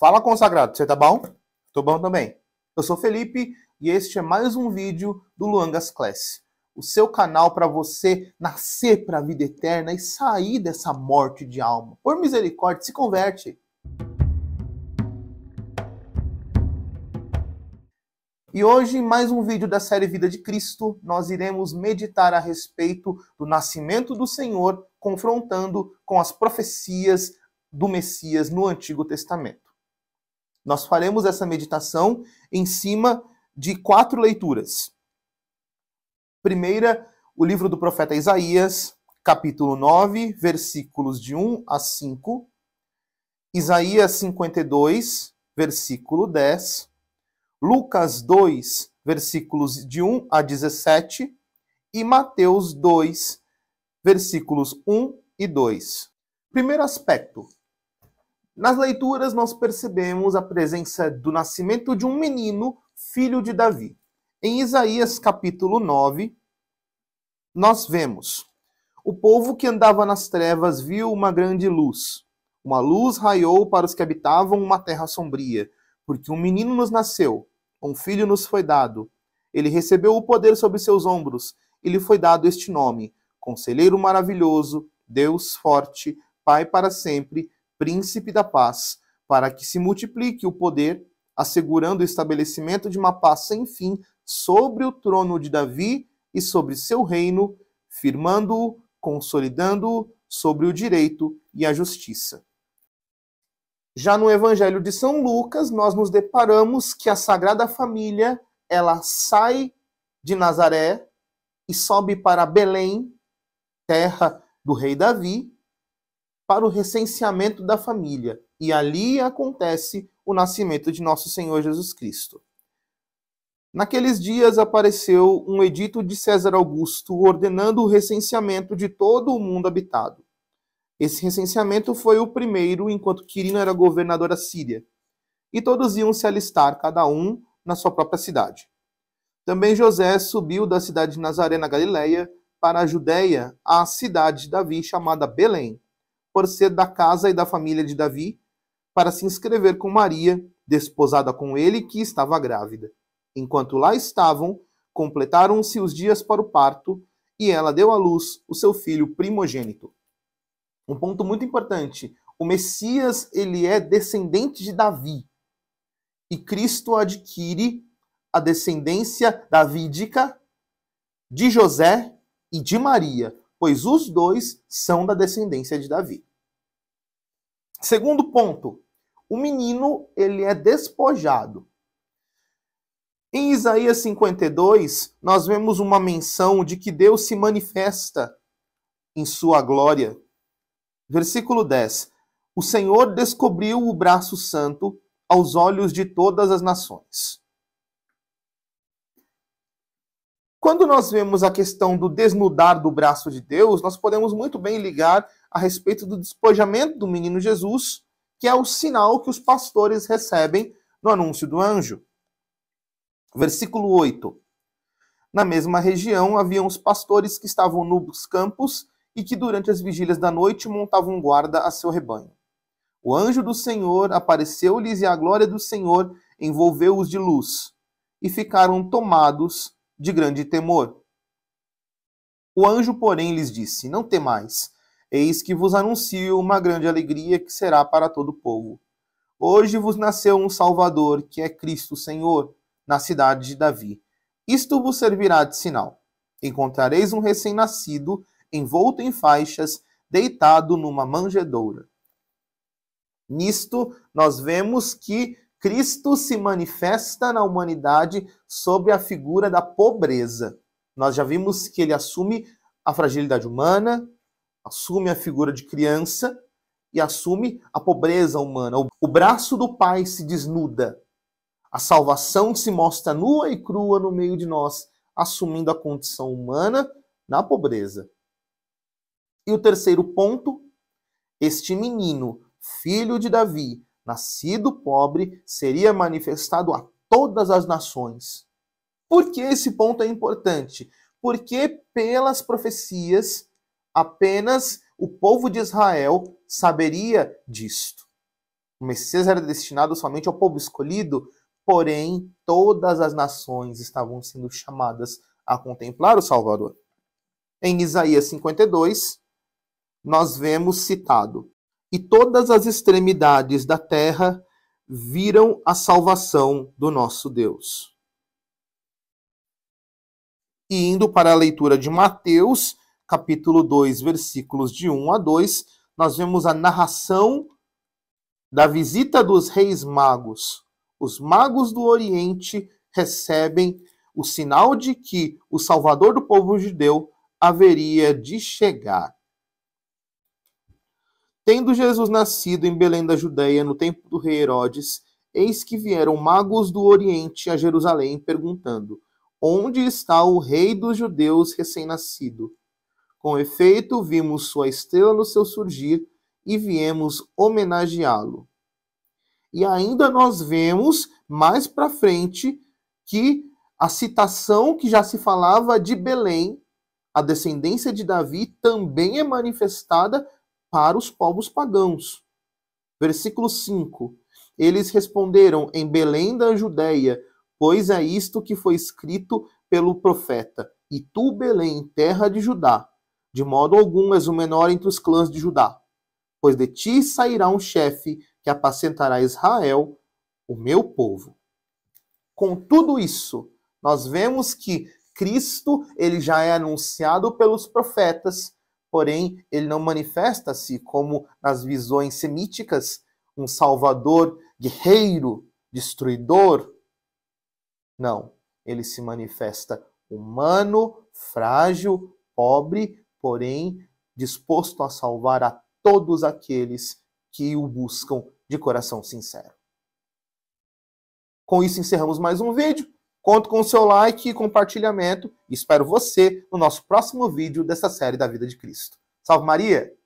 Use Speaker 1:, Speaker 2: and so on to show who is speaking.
Speaker 1: Fala consagrado, você tá bom? Tô bom também. Eu sou Felipe e este é mais um vídeo do Luangas Class, o seu canal para você nascer para a vida eterna e sair dessa morte de alma. Por misericórdia, se converte. E hoje, em mais um vídeo da série Vida de Cristo, nós iremos meditar a respeito do nascimento do Senhor, confrontando com as profecias do Messias no Antigo Testamento. Nós faremos essa meditação em cima de quatro leituras. Primeira, o livro do profeta Isaías, capítulo 9, versículos de 1 a 5. Isaías 52, versículo 10. Lucas 2, versículos de 1 a 17. E Mateus 2, versículos 1 e 2. Primeiro aspecto, nas leituras, nós percebemos a presença do nascimento de um menino, filho de Davi. Em Isaías capítulo 9, nós vemos: O povo que andava nas trevas viu uma grande luz. Uma luz raiou para os que habitavam uma terra sombria, porque um menino nos nasceu, um filho nos foi dado. Ele recebeu o poder sobre seus ombros, e lhe foi dado este nome: Conselheiro Maravilhoso, Deus Forte, Pai para sempre príncipe da paz, para que se multiplique o poder, assegurando o estabelecimento de uma paz sem fim sobre o trono de Davi e sobre seu reino, firmando-o, consolidando-o sobre o direito e a justiça. Já no Evangelho de São Lucas, nós nos deparamos que a Sagrada Família, ela sai de Nazaré e sobe para Belém, terra do rei Davi, para o recenseamento da família, e ali acontece o nascimento de nosso Senhor Jesus Cristo. Naqueles dias apareceu um edito de César Augusto ordenando o recenseamento de todo o mundo habitado. Esse recenseamento foi o primeiro enquanto Quirino era governador da Síria, e todos iam se alistar, cada um na sua própria cidade. Também José subiu da cidade de Nazaré, na Galileia, para a Judéia, à cidade de Davi chamada Belém por ser da casa e da família de Davi, para se inscrever com Maria, desposada com ele, que estava grávida. Enquanto lá estavam, completaram-se os dias para o parto, e ela deu à luz o seu filho primogênito. Um ponto muito importante, o Messias, ele é descendente de Davi. E Cristo adquire a descendência davídica de José e de Maria, pois os dois são da descendência de Davi. Segundo ponto, o menino ele é despojado. Em Isaías 52, nós vemos uma menção de que Deus se manifesta em sua glória. Versículo 10. O Senhor descobriu o braço santo aos olhos de todas as nações. Quando nós vemos a questão do desnudar do braço de Deus, nós podemos muito bem ligar a respeito do despojamento do menino Jesus, que é o sinal que os pastores recebem no anúncio do anjo. Versículo 8. Na mesma região haviam os pastores que estavam nos campos e que durante as vigílias da noite montavam guarda a seu rebanho. O anjo do Senhor apareceu-lhes e a glória do Senhor envolveu-os de luz, e ficaram tomados de grande temor. O anjo, porém, lhes disse: Não temais, eis que vos anuncio uma grande alegria que será para todo o povo. Hoje vos nasceu um Salvador, que é Cristo Senhor, na cidade de Davi. Isto vos servirá de sinal. Encontrareis um recém-nascido, envolto em faixas, deitado numa manjedoura. Nisto, nós vemos que Cristo se manifesta na humanidade sob a figura da pobreza. Nós já vimos que ele assume a fragilidade humana, assume a figura de criança e assume a pobreza humana. O braço do Pai se desnuda. A salvação se mostra nua e crua no meio de nós, assumindo a condição humana na pobreza. E o terceiro ponto, este menino, filho de Davi, nascido pobre, seria manifestado a todas as nações. Por que esse ponto é importante? Porque pelas profecias, apenas o povo de Israel saberia disto. O Messias era destinado somente ao povo escolhido, porém todas as nações estavam sendo chamadas a contemplar o Salvador. Em Isaías 52, nós vemos citado: e todas as extremidades da terra viram a salvação do nosso Deus. E indo para a leitura de Mateus, capítulo 2, versículos de 1 a 2, nós vemos a narração da visita dos reis magos. Os magos do Oriente recebem o sinal de que o Salvador do povo judeu haveria de chegar. Tendo Jesus nascido em Belém da Judéia, no tempo do rei Herodes, eis que vieram magos do Oriente a Jerusalém, perguntando: Onde está o rei dos judeus recém-nascido? Com efeito, vimos sua estrela no seu surgir e viemos homenageá-lo. E ainda nós vemos mais para frente que a citação que já se falava de Belém, a descendência de Davi, também é manifestada para os povos pagãos. Versículo 5. Eles responderam em Belém da Judéia, pois é isto que foi escrito pelo profeta: E tu, Belém, terra de Judá, de modo algum és o menor entre os clãs de Judá, pois de ti sairá um chefe que apacentará Israel, o meu povo. Com tudo isso, nós vemos que Cristo ele já é anunciado pelos profetas, porém ele não manifesta-se como nas visões semíticas, um salvador guerreiro, destruidor. Não, ele se manifesta humano, frágil, pobre, porém disposto a salvar a todos aqueles que o buscam de coração sincero. Com isso encerramos mais um vídeo. Conto com o seu like e compartilhamento e espero você no nosso próximo vídeo dessa série da vida de Cristo. Salve Maria!